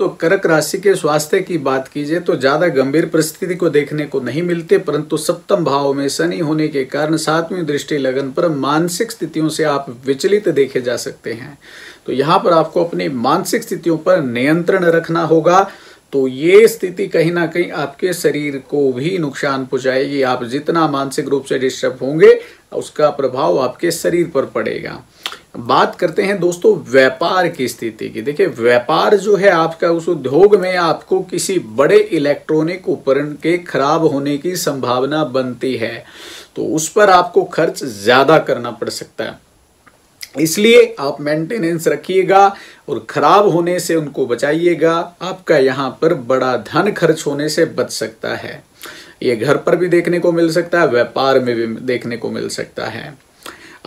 तो करक राशि के स्वास्थ्य की बात कीजिए तो ज़्यादा गंभीर परिस्थिति को देखने को नहीं मिलते परंतु सप्तम भाव में शनि होने के कारण सातवीं दृष्टि लगन पर मानसिक स्थितियों से आप विचलित देखे जा सकते हैं तो यहाँ पर आपको अपनी मानसिक स्थितियों पर नियंत्रण रखना होगा तो ये स्थिति कहीं ना कहीं आपके शरीर को भी नुकसान पहुंचाएगी आप जितना मानसिक रूप से डिस्टर्ब होंगे उसका प्रभाव आपके शरीर पर पड़ेगा बात करते हैं दोस्तों व्यापार की स्थिति की देखिए व्यापार जो है आपका उस उद्योग में आपको किसी बड़े इलेक्ट्रॉनिक उपकरण के खराब होने की संभावना बनती है तो उस पर आपको खर्च ज़्यादा करना पड़ सकता है इसलिए आप मेंटेनेंस रखिएगा और खराब होने से उनको बचाइएगा आपका यहां पर बड़ा धन खर्च होने से बच सकता है ये घर पर भी देखने को मिल सकता है व्यापार में भी देखने को मिल सकता है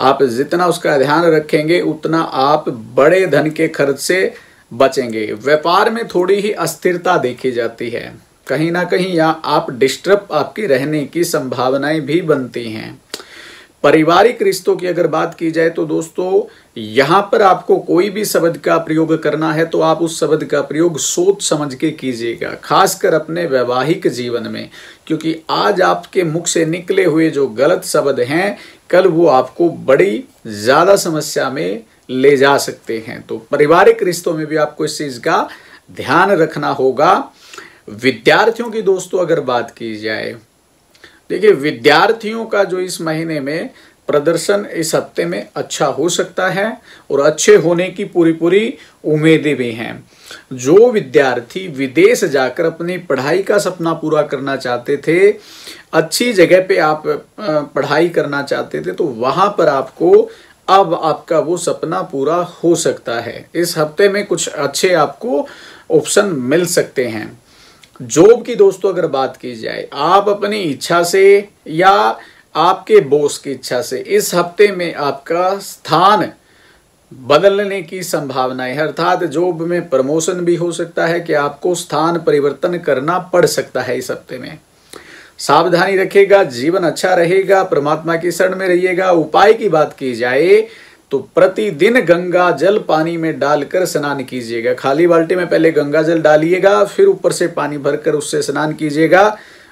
आप जितना उसका ध्यान रखेंगे उतना आप बड़े धन के खर्च से बचेंगे व्यापार में थोड़ी ही अस्थिरता देखी जाती है कहीं ना कहीं यहाँ आप डिस्टर्ब आपकी रहने की संभावनाएं भी बनती हैं पारिवारिक रिश्तों की अगर बात की जाए तो दोस्तों यहाँ पर आपको कोई भी शब्द का प्रयोग करना है तो आप उस शब्द का प्रयोग सोच समझ के कीजिएगा खासकर अपने वैवाहिक जीवन में क्योंकि आज आपके मुख से निकले हुए जो गलत शब्द हैं कल वो आपको बड़ी ज़्यादा समस्या में ले जा सकते हैं तो पारिवारिक रिश्तों में भी आपको इस चीज़ का ध्यान रखना होगा विद्यार्थियों की दोस्तों अगर बात की जाए देखिए विद्यार्थियों का जो इस महीने में प्रदर्शन इस हफ्ते में अच्छा हो सकता है और अच्छे होने की पूरी पूरी उम्मीदें भी हैं जो विद्यार्थी विदेश जाकर अपनी पढ़ाई का सपना पूरा करना चाहते थे अच्छी जगह पे आप पढ़ाई करना चाहते थे तो वहां पर आपको अब आपका वो सपना पूरा हो सकता है इस हफ्ते में कुछ अच्छे आपको ऑप्शन मिल सकते हैं जॉब की दोस्तों अगर बात की जाए आप अपनी इच्छा से या आपके बोस की इच्छा से इस हफ्ते में आपका स्थान बदलने की संभावना है अर्थात जॉब में प्रमोशन भी हो सकता है कि आपको स्थान परिवर्तन करना पड़ सकता है इस हफ्ते में सावधानी रखेगा जीवन अच्छा रहेगा परमात्मा की शरण में रहिएगा उपाय की बात की जाए तो प्रतिदिन गंगा जल पानी में डालकर स्नान कीजिएगा खाली बाल्टी में पहले गंगा जल डालिएगा फिर ऊपर से पानी भरकर उससे स्नान कीजिएगा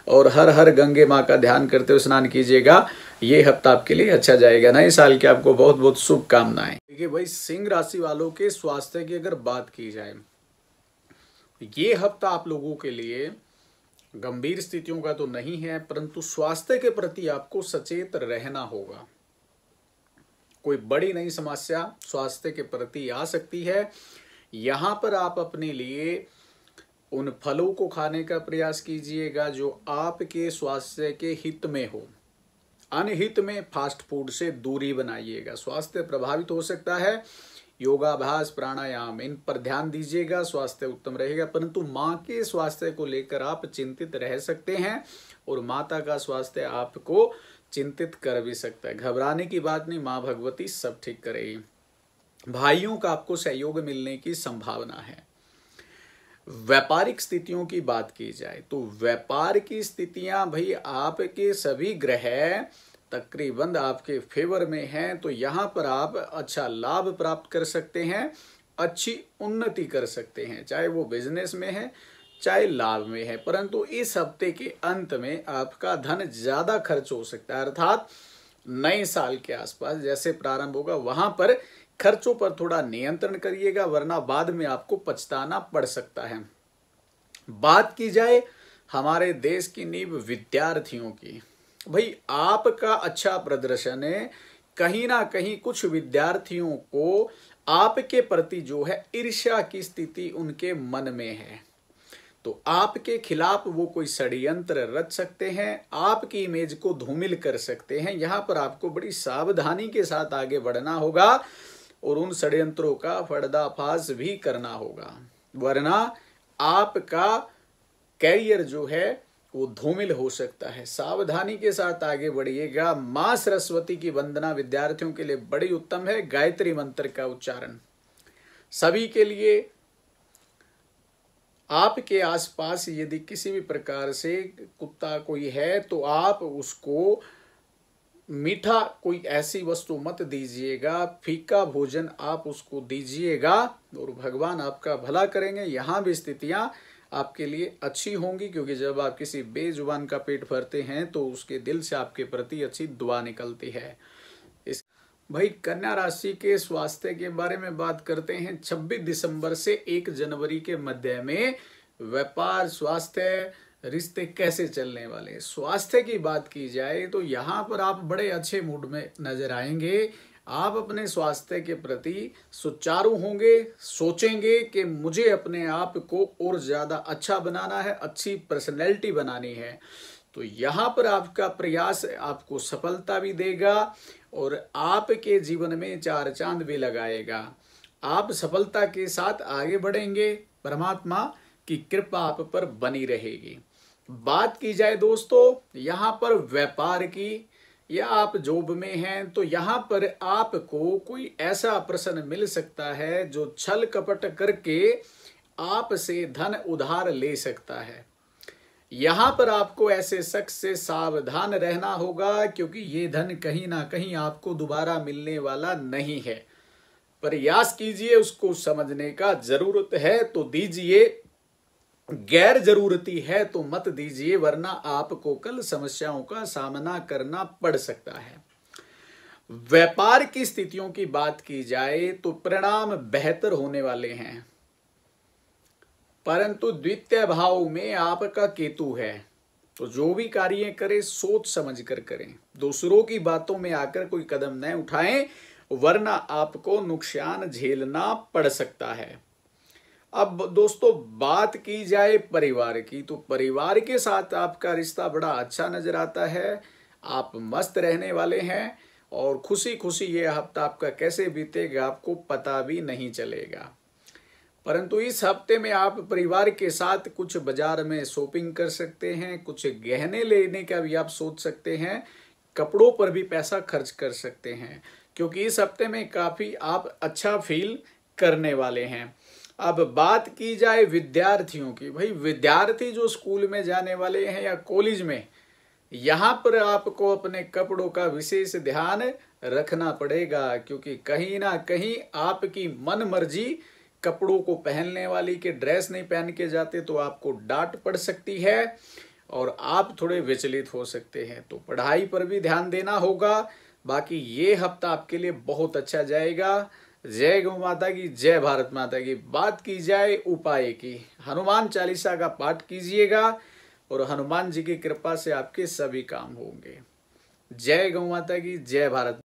और हर हर गंगे माँ का ध्यान करते हुए स्नान कीजिएगा ये हफ्ता आपके लिए अच्छा जाएगा नए साल की आपको बहुत बहुत शुभकामनाएं देखिए भाई सिंह राशि वालों के स्वास्थ्य की अगर बात की जाए ये हफ्ता आप लोगों के लिए गंभीर स्थितियों का तो नहीं है परंतु स्वास्थ्य के प्रति आपको सचेत रहना होगा कोई बड़ी नई समस्या स्वास्थ्य के प्रति आ सकती है यहां पर आप अपने लिए उन फलों को खाने का प्रयास कीजिएगा जो आपके स्वास्थ्य के हित में हो अनहित में फास्ट फूड से दूरी बनाइएगा स्वास्थ्य प्रभावित हो सकता है योगाभ्यास प्राणायाम इन पर ध्यान दीजिएगा स्वास्थ्य उत्तम रहेगा परंतु माँ के स्वास्थ्य को लेकर आप चिंतित रह सकते हैं और माता का स्वास्थ्य आपको चिंतित कर भी सकता है घबराने की बात नहीं माँ भगवती सब ठीक करेगी भाइयों का आपको सहयोग मिलने की संभावना है व्यापारिक स्थितियों की बात की जाए तो व्यापार की स्थितियां भाई आपके सभी ग्रह तकरीबन आपके फेवर में हैं तो यहां पर आप अच्छा लाभ प्राप्त कर सकते हैं अच्छी उन्नति कर सकते हैं चाहे वो बिजनेस में है चाहे लाभ में है परंतु इस हफ्ते के अंत में आपका धन ज़्यादा खर्च हो सकता है अर्थात नए साल के आसपास जैसे प्रारंभ होगा वहां पर खर्चों पर थोड़ा नियंत्रण करिएगा वरना बाद में आपको पछताना पड़ सकता है बात की जाए हमारे देश की नींव विद्यार्थियों की भाई आपका अच्छा प्रदर्शन है कहीं ना कहीं कुछ विद्यार्थियों को आपके प्रति जो है ईर्ष्या की स्थिति उनके मन में है तो आपके खिलाफ वो कोई षड्यंत्र रच सकते हैं आपकी इमेज को धूमिल कर सकते हैं यहां पर आपको बड़ी सावधानी के साथ आगे बढ़ना होगा और उन षड्यंत्रों का पर्दाफाश भी करना होगा वरना आपका कैरियर जो है वो धूमिल हो सकता है सावधानी के साथ आगे बढ़िएगा मां सरस्वती की वंदना विद्यार्थियों के लिए बड़ी उत्तम है गायत्री मंत्र का उच्चारण सभी के लिए आपके आसपास यदि किसी भी प्रकार से कुत्ता कोई है तो आप उसको मीठा कोई ऐसी वस्तु मत दीजिएगा फीका भोजन आप उसको दीजिएगा और भगवान आपका भला करेंगे यहाँ भी स्थितियाँ आपके लिए अच्छी होंगी क्योंकि जब आप किसी बेजुबान का पेट भरते हैं तो उसके दिल से आपके प्रति अच्छी दुआ निकलती है इस भाई कन्या राशि के स्वास्थ्य के बारे में बात करते हैं 26 दिसंबर से 1 जनवरी के मध्य में व्यापार स्वास्थ्य रिश्ते कैसे चलने वाले स्वास्थ्य की बात की जाए तो यहाँ पर आप बड़े अच्छे मूड में नजर आएंगे आप अपने स्वास्थ्य के प्रति सुचारू होंगे सोचेंगे कि मुझे अपने आप को और ज़्यादा अच्छा बनाना है अच्छी पर्सनैलिटी बनानी है तो यहाँ पर आपका प्रयास आपको सफलता भी देगा और आपके जीवन में चार चांद भी लगाएगा आप सफलता के साथ आगे बढ़ेंगे परमात्मा की कृपा आप पर बनी रहेगी बात की जाए दोस्तों यहां पर व्यापार की या आप जॉब में हैं तो यहां पर आपको कोई ऐसा प्रश्न मिल सकता है जो छल कपट करके आपसे धन उधार ले सकता है यहां पर आपको ऐसे शख्स से सावधान रहना होगा क्योंकि ये धन कहीं ना कहीं आपको दोबारा मिलने वाला नहीं है प्रयास कीजिए उसको समझने का जरूरत है तो दीजिए गैर जरूरती है तो मत दीजिए वरना आपको कल समस्याओं का सामना करना पड़ सकता है व्यापार की स्थितियों की बात की जाए तो परिणाम बेहतर होने वाले हैं परंतु द्वितीय भाव में आपका केतु है तो जो भी कार्य करें सोच समझ कर करें दूसरों की बातों में आकर कोई कदम न उठाएं वरना आपको नुकसान झेलना पड़ सकता है अब दोस्तों बात की जाए परिवार की तो परिवार के साथ आपका रिश्ता बड़ा अच्छा नज़र आता है आप मस्त रहने वाले हैं और खुशी खुशी ये हफ्ता आपका कैसे बीतेगा आपको पता भी नहीं चलेगा परंतु इस हफ्ते में आप परिवार के साथ कुछ बाजार में शॉपिंग कर सकते हैं कुछ गहने लेने का भी आप सोच सकते हैं कपड़ों पर भी पैसा खर्च कर सकते हैं क्योंकि इस हफ्ते में काफ़ी आप अच्छा फील करने वाले हैं अब बात की जाए विद्यार्थियों की भाई विद्यार्थी जो स्कूल में जाने वाले हैं या कॉलेज में यहाँ पर आपको अपने कपड़ों का विशेष ध्यान रखना पड़ेगा क्योंकि कहीं ना कहीं आपकी मन मर्जी कपड़ों को पहनने वाली के ड्रेस नहीं पहन के जाते तो आपको डांट पड़ सकती है और आप थोड़े विचलित हो सकते हैं तो पढ़ाई पर भी ध्यान देना होगा बाकी ये हफ्ता आपके लिए बहुत अच्छा जाएगा जय गौ माता की जय भारत माता की बात की जाए उपाय की हनुमान चालीसा का पाठ कीजिएगा और हनुमान जी की कृपा से आपके सभी काम होंगे जय गौ माता की जय भारत